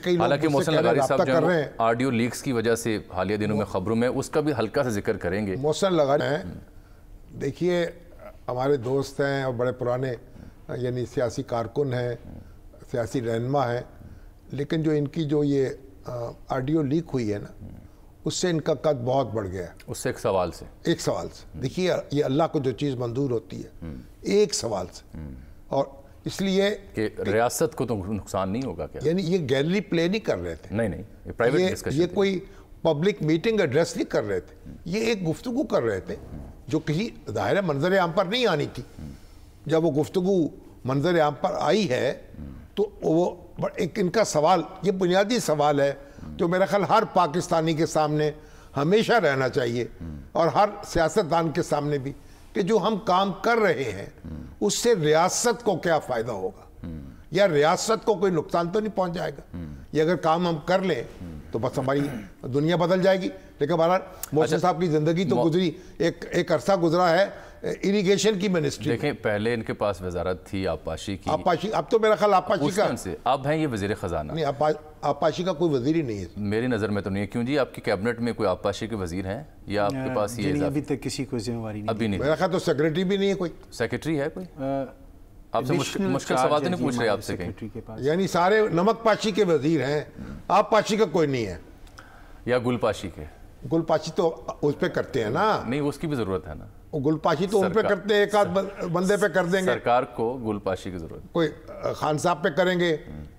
हालांकि मोहसन लगारी साहब हैं ऑडियो लीक्स की वजह से हालिया दिनों में खबरों में उसका भी हल्का सा जिक्र करेंगे मोहसन लगारी हैं देखिए हमारे दोस्त हैं और बड़े पुराने यानी सियासी कारकुन हैं सियासी रहनमा हैं लेकिन जो इनकी जो ये ऑडियो लीक हुई है ना उससे इनका कद बहुत बढ़ गया है उससे एक सवाल से एक सवाल से देखिए ये अल्लाह को जो चीज़ मंजूर होती है हम्म। एक सवाल से हम्म। और इसलिए कि रियासत को तो नुकसान नहीं होगा क्या यानी ये गैलरी प्ले नहीं कर रहे थे नहीं नहीं ये प्राइवेट ये, ये कोई पब्लिक मीटिंग एड्रेस नहीं कर रहे थे ये एक गुफ्तगु कर रहे थे जो किसी दायर मंजर आम पर नहीं आनी थी जब वो गुफ्तगु मंजर आम पर आई है तो वो एक इनका सवाल ये बुनियादी सवाल है जो मेरा ख्याल हर पाकिस्तानी के सामने हमेशा रहना चाहिए और हर सियासतदान के सामने भी कि जो हम काम कर रहे हैं उससे रियासत को क्या फ़ायदा होगा या रियासत को कोई नुकसान तो नहीं पहुंच जाएगा ये अगर काम हम कर लें तो बस हमारी दुनिया बदल जाएगी लेकिन बहरहाल मोहसिन अच्छा, साहब की ज़िंदगी तो गुजरी एक एक अरसा गुजरा है इरिगेशन uh, की मिनिस्ट्री देखें पहले इनके पास वजारत थी आपाशी की आपाशी अब तो मेरा ख्याल आपाशी का से अब हैं ये वजीर खजाना नहीं आपा, आपाशी का कोई वजीर ही नहीं है मेरी नज़र में तो नहीं है क्यों जी आपकी कैबिनेट में कोई आपाशी के वजीर हैं या आपके पास ये अभी तक किसी को जिम्मेवारी अभी नहीं मेरा ख्याल तो सेक्रेटरी भी नहीं है कोई सेक्रेटरी है कोई आपसे मुश्किल सवाल तो नहीं पूछ रहे आपसे कहीं यानी सारे नमक पाशी के वजीर हैं आप पाशी का कोई नहीं है या गुल पाशी के गुलपाशी तो उस पर करते हैं ना नहीं उसकी भी जरूरत है ना गुलपाशी तो उन पे करते हैं एक आध बंदे पे कर देंगे सरकार को गुलपाशी की जरूरत कोई खान साहब पे करेंगे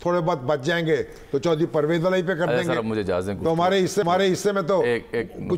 थोड़े बहुत बच जाएंगे तो चौधरी परवेज वाला पे कर देंगे मुझे तो हमारे हिस्से हमारे हिस्से में तो एक, एक, कुछ